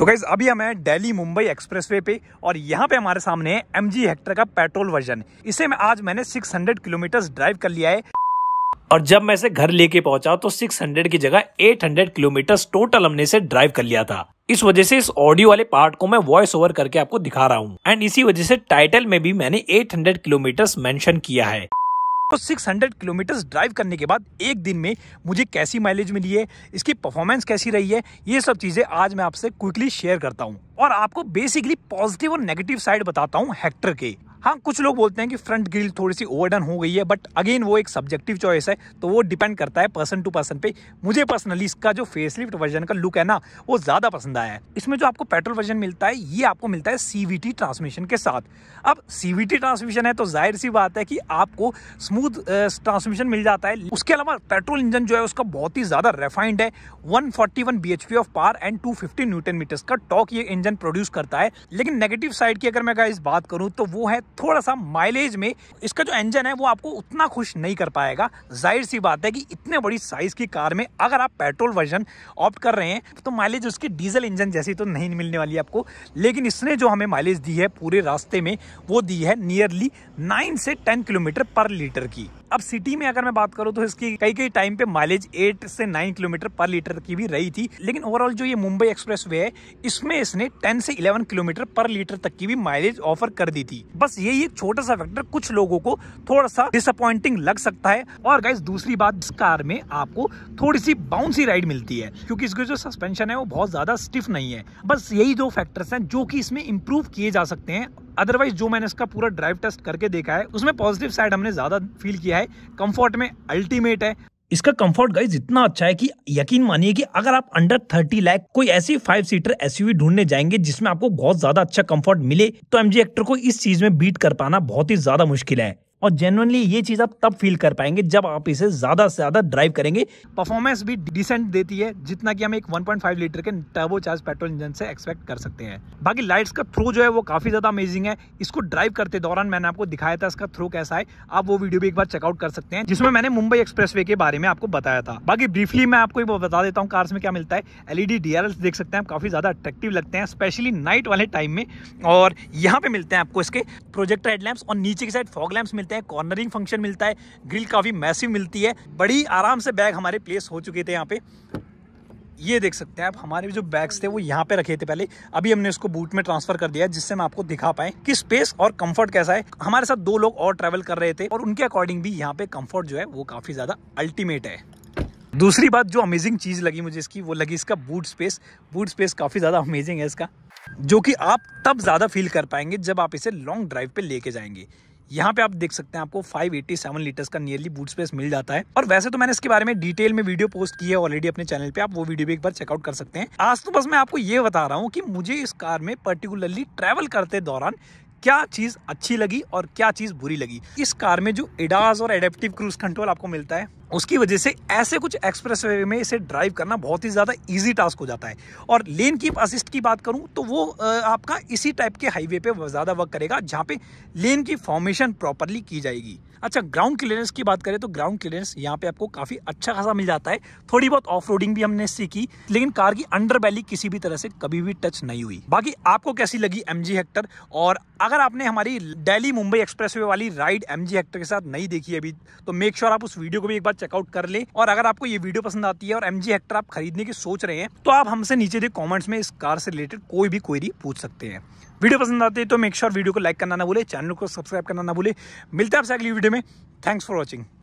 तो गाइज अभी हम हैं दिल्ली मुंबई एक्सप्रेसवे पे और यहाँ पे हमारे सामने है एम जी हेक्टर का पेट्रोल वर्जन इसे मैं आज मैंने 600 किलोमीटर ड्राइव कर लिया है और जब मैं इसे घर लेके पहुंचा तो 600 की जगह 800 किलोमीटर टोटल हमने इसे ड्राइव कर लिया था इस वजह से इस ऑडियो वाले पार्ट को मैं वॉइस ओवर करके आपको दिखा रहा हूँ एंड इसी वजह से टाइटल में भी मैंने हंड्रेड किलोमीटर मैंशन किया है तो 600 किलोमीटर ड्राइव करने के बाद एक दिन में मुझे कैसी माइलेज मिली है इसकी परफॉर्मेंस कैसी रही है ये सब चीज़ें आज मैं आपसे क्विकली शेयर करता हूँ और आपको बेसिकली पॉजिटिव और नेगेटिव साइड बताता हूँ हेक्टर के हाँ कुछ लोग बोलते हैं कि फ्रंट ग्रिल थोड़ी सी ओवरडन हो गई है बट अगेन वो एक सब्जेक्टिव चॉइस है तो वो डिपेंड करता है पर्सन टू पर्सन पे मुझे पर्सनली इसका जो फेसलिफ्ट वर्जन का लुक है ना वो ज़्यादा पसंद आया है इसमें जो आपको पेट्रोल वर्जन मिलता है ये आपको मिलता है सीवीटी ट्रांसमिशन के साथ अब सीवीटी ट्रांसमिशन है तो जाहिर सी बात है कि आपको स्मूथ ट्रांसमिशन मिल जाता है उसके अलावा पेट्रोल इंजन जो है उसका बहुत ही ज़्यादा रेफाइंड है H P of power and fifty newton metres का टॉक ये इंजन प्रोड्यूस करता है लेकिन नेगेटिव साइड की अगर मैं इस बात करूँ तो वो है थोड़ा सा माइलेज में इसका जो इंजन है वो आपको उतना खुश नहीं कर पाएगा जाहिर सी बात है कि इतने बड़ी साइज की कार में अगर आप पेट्रोल वर्जन ऑप्ट कर रहे हैं तो माइलेज उसकी डीजल इंजन जैसी तो नहीं मिलने वाली आपको लेकिन इसने जो हमें माइलेज दी है पूरे रास्ते में वो दी है नियरली नाइन से टेन किलोमीटर पर लीटर की अब सिटी में अगर मैं बात करूँ तो इसकी कई कई टाइम पे माइलेज एट से नाइन किलोमीटर पर लीटर की भी रही थी लेकिन ओवरऑल जो ये मुंबई एक्सप्रेस वे है इसमें इसने टेन से इलेवन किलोमीटर पर लीटर तक की भी माइलेज ऑफर कर दी थी बस यही एक छोटा सा फैक्टर कुछ लोगों को थोड़ा सा डिसअपॉइंटिंग लग सकता है और गाइज दूसरी बात इस कार में आपको थोड़ी सी बाउंसी राइड मिलती है क्योंकि इसकी जो सस्पेंशन है वो बहुत ज्यादा स्टिफ नहीं है बस यही दो फैक्टर्स हैं जो कि इसमें इम्प्रूव किए जा सकते हैं अदरवाइज जो मैंने इसका पूरा ड्राइव टेस्ट करके देखा है उसमें पॉजिटिव साइड हमने ज्यादा फील किया है कम्फर्ट में अल्टीमेट है इसका कंफर्ट गाइज इतना अच्छा है कि यकीन मानिए कि अगर आप अंडर थर्टी लाख कोई ऐसी फाइव सीटर एसयूवी ढूंढने जाएंगे जिसमें आपको बहुत ज्यादा अच्छा कंफर्ट मिले तो एमजी एक्टर को इस चीज में बीट कर पाना बहुत ही ज्यादा मुश्किल है और जेनुअनली ये चीज़ आप तब फील कर पाएंगे जब आप इसे ज़्यादा से ज़्यादा ड्राइव करेंगे परफॉर्मेंस भी डिसेंट देती है जितना कि हम एक 1.5 लीटर के टर्बो चार्ज पेट्रोल इंजन से एक्सपेक्ट कर सकते हैं बाकी लाइट्स का थ्रो जो है वो काफ़ी ज़्यादा अमेजिंग है इसको ड्राइव करते दौरान मैंने आपको दिखाया था इसका थ्रो कैसा है आप वो वीडियो भी एक बार चेकआउट कर सकते हैं जिसमें मैंने मुंबई एक्सप्रेस के बारे में आपको बताया था बाकी ब्रीफली मैं आपको बता देता हूँ कार्स में क्या मिलता है एलईडी डी देख सकते हैं काफ़ी ज़्यादा अट्रैक्टिव लगते हैं स्पेशली नाइट वाले टाइम में और यहाँ पे मिलते हैं आपको इसके प्रोजेक्टर हेडलैम्प और नीचे की साइड फॉग लैम्प मिलते मिलते हैं कॉर्नरिंग फंक्शन मिलता है ग्रिल काफ़ी मैसिव मिलती है बड़ी आराम से बैग हमारे प्लेस हो चुके थे यहाँ पे ये देख सकते हैं आप हमारे जो बैग्स थे वो यहाँ पे रखे थे पहले अभी हमने उसको बूट में ट्रांसफर कर दिया जिससे हम आपको दिखा पाए कि स्पेस और कंफर्ट कैसा है हमारे साथ दो लोग और ट्रेवल कर रहे थे और उनके अकॉर्डिंग भी यहाँ पे कंफर्ट जो है वो काफी ज्यादा अल्टीमेट है दूसरी बात जो अमेजिंग चीज़ लगी मुझे इसकी वो लगी इसका बूट स्पेस बूट स्पेस काफ़ी ज़्यादा अमेजिंग है इसका जो की आप तब ज़्यादा फील कर पाएंगे जब आप इसे लॉन्ग ड्राइव पे लेके जाएंगे यहाँ पे आप देख सकते हैं आपको 587 लीटर्स का नियरली बूट स्पेस मिल जाता है और वैसे तो मैंने इसके बारे में डिटेल में वीडियो पोस्ट की है ऑलरेडी अपने चैनल पे आप वो वीडियो भी एक बार चेकआउट कर सकते हैं आज तो बस मैं आपको ये बता रहा हूँ कि मुझे इस कार में पर्टिकुलरली ट्रैवल करते दौरान क्या चीज़ अच्छी लगी और क्या चीज़ बुरी लगी इस कार में जो एडाज और एडेप्टिव क्रूज कंट्रोल आपको मिलता है उसकी वजह से ऐसे कुछ एक्सप्रेस वे में इसे ड्राइव करना बहुत ही ज़्यादा इजी टास्क हो जाता है और लेन कीप असिस्ट की बात करूं तो वो आपका इसी टाइप के हाईवे पे ज़्यादा वर्क करेगा जहाँ पे लेन की फॉर्मेशन प्रॉपरली की जाएगी अच्छा ग्राउंड क्लियरेंस की बात करें तो ग्राउंड क्लियरेंस यहाँ पे आपको काफ़ी अच्छा खासा मिल जाता है थोड़ी बहुत ऑफ भी हमने सीखी लेकिन कार की अंडर बैली किसी भी तरह से कभी भी टच नहीं हुई बाकी आपको कैसी लगी एम हेक्टर और अगर आपने हमारी डेली मुंबई एक्सप्रेस वाली राइड एम हेक्टर के साथ नहीं देखी अभी तो मेक श्योर आप उस वीडियो को भी एक बार चेकआउट कर ले और अगर आपको ये वीडियो पसंद आती है और एम हेक्टर आप खरीदने की सोच रहे हैं तो आप हमसे नीचे दे कॉमेंट्स में इस कार से रिलेटेड कोई भी क्वेरी पूछ सकते हैं वीडियो पसंद आती है तो मेक श्योर वीडियो को लाइक करना ना भूले चैनल को सब्सक्राइब करना ना भूले मिलते हैं आपसे अगली वीडियो thanks for watching